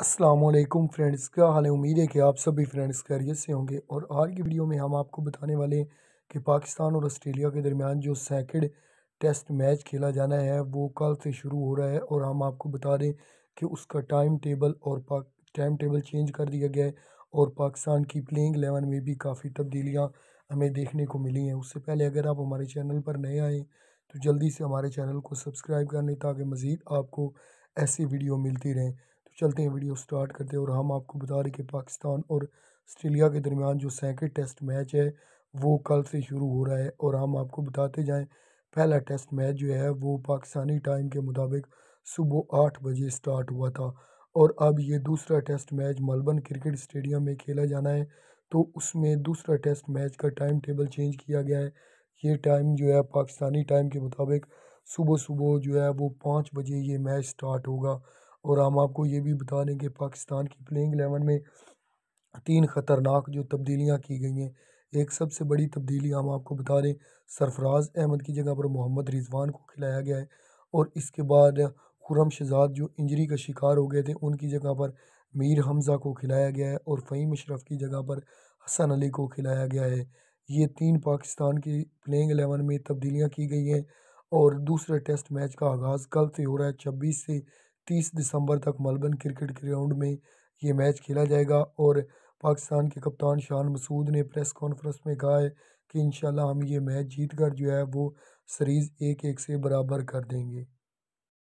Aslam friends क्या हाल है उम्मीद है कि आप सभी फ्रेंड्स खैरियत से होंगे और आज की वीडियो में हम आपको बताने वाले हैं कि पाकिस्तान और ऑस्ट्रेलिया के दरमियान जो सेकंड टेस्ट मैच खेला जाना है वो कल से शुरू हो रहा है और हम आपको बता दें कि उसका टाइम टेबल और टाइम टेबल चेंज कर दिया गया है और पाकिस्तान की प्लेइंग एलेवन में भी काफ़ी तब्दीलियाँ हमें देखने को मिली हैं उससे पहले अगर आप हमारे चैनल पर नए आएँ तो जल्दी से हमारे चैनल को सब्सक्राइब कर लें ताकि मज़ीद आपको ऐसी वीडियो मिलती रहें चलते हैं वीडियो स्टार्ट करते हैं और हम आपको बता रहे कि पाकिस्तान और ऑस्ट्रेलिया के दरमियान जो सेकेंड टेस्ट मैच है वो कल से शुरू हो रहा है और हम आपको बताते जाएँ पहला टेस्ट मैच जो है वो पाकिस्तानी टाइम के मुताबिक सुबह आठ बजे स्टार्ट हुआ था और अब ये दूसरा test match Melbourne cricket stadium में खेला जाना है तो उसमें दूसरा टेस्ट मैच का टाइम टेबल चेंज किया गया है ये टाइम जो है पाकिस्तानी टाइम के मुताबिक सुबह सुबह जो है वो पाँच बजे ये मैच स्टार्ट होगा और हम आपको ये भी बता दें कि पाकिस्तान की प्लेइंग एलेवन में तीन ख़तरनाक जो तब्दीलियाँ की गई हैं एक सबसे बड़ी तब्दीली हम आपको बता दें सरफराज अहमद की जगह पर मोहम्मद रिजवान को खिलाया गया है और इसके बाद खुरम शहजाद जो इंजरी का शिकार हो गए थे उनकी जगह पर मीर हमज़ा को खिलाया गया है और फ़हीम अशरफ की जगह पर हसन अली को खिलाया गया है ये तीन पाकिस्तान की प्लेइंग एलेवन में तब्दीलियाँ की गई हैं और दूसरे टेस्ट मैच का आगाज़ कल से हो रहा है छब्बीस से तीस दिसंबर तक मलबर्न क्रिकेट ग्राउंड में ये मैच खेला जाएगा और पाकिस्तान के कप्तान शान मसूद ने प्रेस कॉन्फ्रेंस में कहा है कि इन हम ये मैच जीत कर जो है वो सीरीज़ एक एक से बराबर कर देंगे